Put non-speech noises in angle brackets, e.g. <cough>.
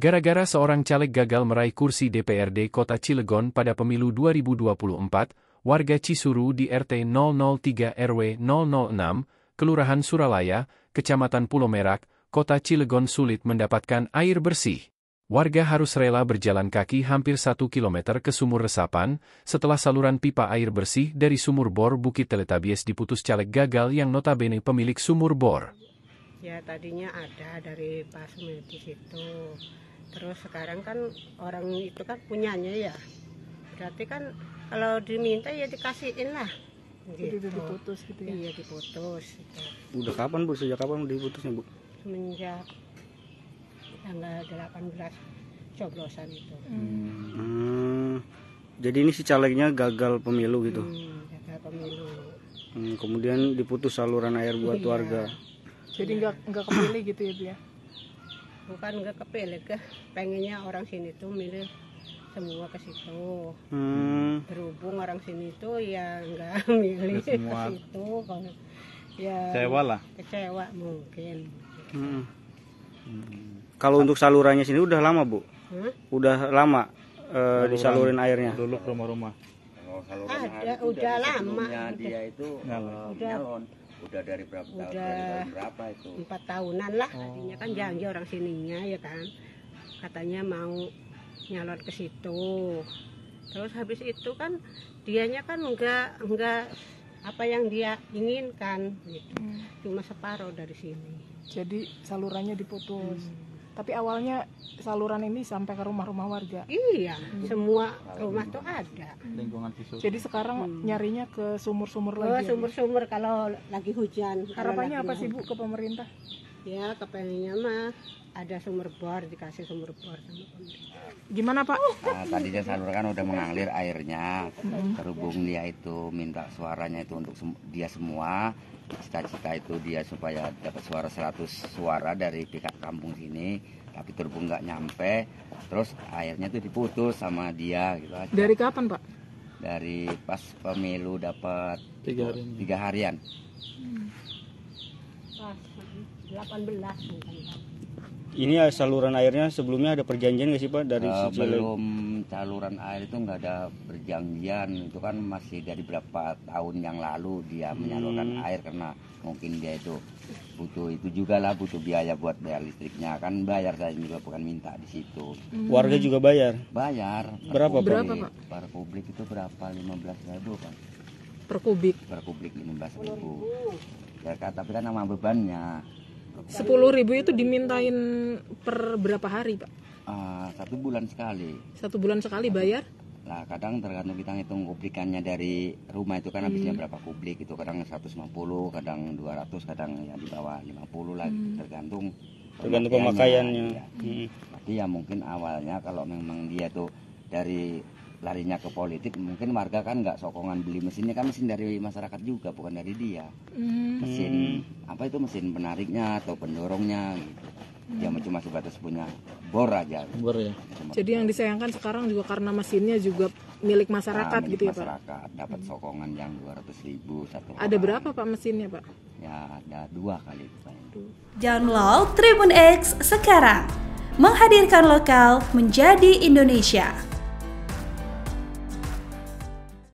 Gara-gara seorang caleg gagal meraih kursi DPRD Kota Cilegon pada pemilu 2024, warga Cisuru di RT 003 RW 006, Kelurahan Suralaya, Kecamatan Pulau Merak, Kota Cilegon sulit mendapatkan air bersih. Warga harus rela berjalan kaki hampir 1 km ke sumur resapan setelah saluran pipa air bersih dari sumur bor Bukit Teletabies diputus caleg gagal yang notabene pemilik sumur bor. Ya tadinya ada dari pas di situ terus sekarang kan orang itu kan punyanya ya berarti kan kalau diminta ya dikasihin lah gitu. Udah diputus gitu ya? Iya diputus. Gitu. Udah kapan bu? Sejak kapan diputusnya bu? Semenjak tanggal 18 coblosan itu. Hmm. Hmm. Jadi ini si calegnya gagal pemilu gitu? Hmm, gagal pemilu. Hmm, kemudian diputus saluran air buat iya. warga. Jadi nggak nggak kepilih gitu ya bu ya? bukan nggak kepilih ke pengennya orang sini tuh milih semua ke situ hmm. berhubung orang sini tuh ya nggak <laughs> milih ke situ kalau ya kecewa lah kecewa mungkin hmm. Hmm. kalau untuk salurannya sini udah lama bu hmm? udah lama e, disalurin airnya dulu rumah-rumah ada udah lama dia itu udah. Eh, nyalon Udah dari berapa Udah tahun? Dari berapa itu? Empat tahunan lah. Oh. kan janji orang sininya ya kan. Katanya mau nyalon ke situ. Terus habis itu kan dianya kan enggak enggak apa yang dia inginkan gitu. Hmm. Cuma separuh dari sini. Jadi salurannya diputus. Hmm tapi awalnya saluran ini sampai ke rumah-rumah warga. Iya, hmm. semua rumah itu ada. Lingkungan visual. Jadi sekarang hmm. nyarinya ke sumur-sumur oh, lagi. Ya, sumur-sumur kalau lagi hujan. Harapannya apa sih Bu ke pemerintah? ya kepengennya mah ada sumur bor dikasih sumur bor sama pemerintah gimana pak nah, tadinya salurkan udah mengalir airnya terhubung dia itu minta suaranya itu untuk dia semua cita-cita itu dia supaya dapat suara 100 suara dari pihak kampung sini tapi terhubung nggak nyampe terus airnya itu diputus sama dia gitu aja. dari kapan pak dari pas pemilu dapat tiga, tiga harian hmm. 18 ini ya saluran airnya sebelumnya ada perjanjian nggak sih pak dari uh, saluran air itu nggak ada perjanjian itu kan masih dari berapa tahun yang lalu dia hmm. menyalurkan air karena mungkin dia itu butuh itu juga lah butuh biaya buat bayar listriknya kan bayar saya juga bukan minta di situ hmm. warga juga bayar bayar berapa per berapa pak per publik itu berapa 15 ribu pak per kubik per kubik 15 ribu ya tapi kan nama bebannya sepuluh ribu itu dimintain per berapa hari pak uh, satu bulan sekali satu bulan sekali bayar Nah, kadang tergantung kita ngitung publikannya dari rumah itu kan habisnya hmm. berapa publik itu kadang 150, kadang 200, kadang yang di bawah 50 lah hmm. tergantung tergantung pemakaiannya. Ya. Hmm. Tapi ya mungkin awalnya kalau memang dia tuh dari larinya ke politik mungkin warga kan nggak sokongan beli mesinnya kan mesin dari masyarakat juga bukan dari dia hmm. mesin hmm. apa itu mesin penariknya atau pendorongnya gitu hmm. yang cuma sebatas punya bor aja bor ya cuma jadi yang disayangkan sekarang juga karena mesinnya juga milik masyarakat nah, milik gitu masyarakat, ya masyarakat dapat hmm. sokongan yang ratus ribu satu ada orang. berapa pak mesinnya pak ya ada dua kali Jangan download Tribun X sekarang menghadirkan lokal menjadi Indonesia